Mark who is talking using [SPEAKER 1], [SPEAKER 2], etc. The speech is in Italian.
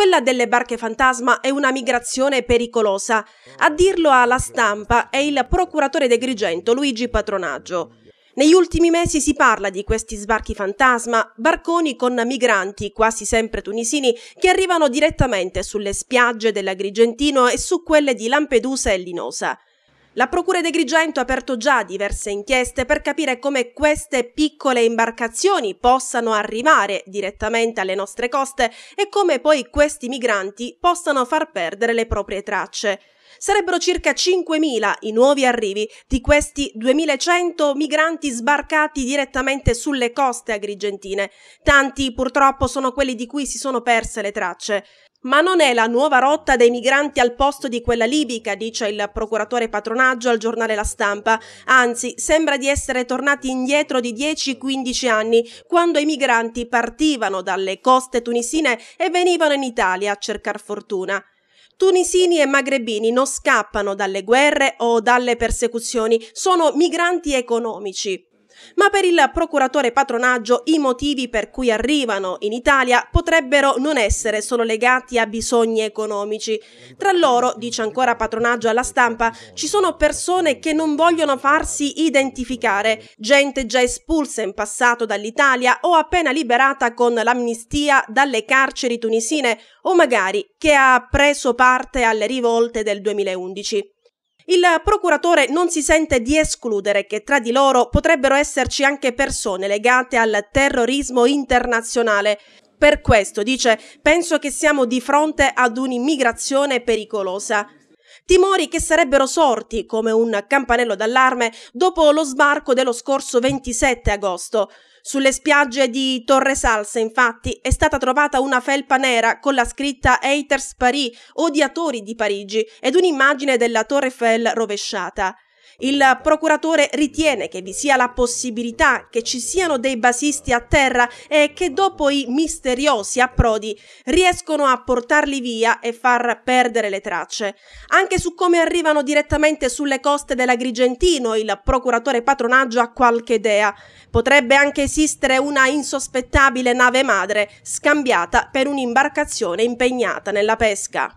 [SPEAKER 1] Quella delle barche fantasma è una migrazione pericolosa. A dirlo alla stampa è il procuratore d'Egrigento Luigi Patronaggio. Negli ultimi mesi si parla di questi sbarchi fantasma, barconi con migranti, quasi sempre tunisini, che arrivano direttamente sulle spiagge dell'Agrigentino e su quelle di Lampedusa e Linosa. La Procura di Grigento ha aperto già diverse inchieste per capire come queste piccole imbarcazioni possano arrivare direttamente alle nostre coste e come poi questi migranti possano far perdere le proprie tracce. Sarebbero circa 5.000 i nuovi arrivi di questi 2.100 migranti sbarcati direttamente sulle coste agrigentine. Tanti purtroppo sono quelli di cui si sono perse le tracce. Ma non è la nuova rotta dei migranti al posto di quella libica, dice il procuratore patronaggio al giornale La Stampa. Anzi, sembra di essere tornati indietro di 10-15 anni, quando i migranti partivano dalle coste tunisine e venivano in Italia a cercare fortuna. Tunisini e magrebini non scappano dalle guerre o dalle persecuzioni, sono migranti economici ma per il procuratore patronaggio i motivi per cui arrivano in Italia potrebbero non essere solo legati a bisogni economici. Tra loro, dice ancora patronaggio alla stampa, ci sono persone che non vogliono farsi identificare, gente già espulsa in passato dall'Italia o appena liberata con l'amnistia dalle carceri tunisine o magari che ha preso parte alle rivolte del 2011. Il procuratore non si sente di escludere che tra di loro potrebbero esserci anche persone legate al terrorismo internazionale. Per questo, dice, penso che siamo di fronte ad un'immigrazione pericolosa timori che sarebbero sorti come un campanello d'allarme dopo lo sbarco dello scorso 27 agosto. Sulle spiagge di Torre Salsa, infatti, è stata trovata una felpa nera con la scritta Haters Paris, odiatori di Parigi, ed un'immagine della Torre Eiffel rovesciata. Il procuratore ritiene che vi sia la possibilità che ci siano dei basisti a terra e che dopo i misteriosi approdi riescono a portarli via e far perdere le tracce. Anche su come arrivano direttamente sulle coste dell'Agrigentino il procuratore patronaggio ha qualche idea. Potrebbe anche esistere una insospettabile nave madre scambiata per un'imbarcazione impegnata nella pesca.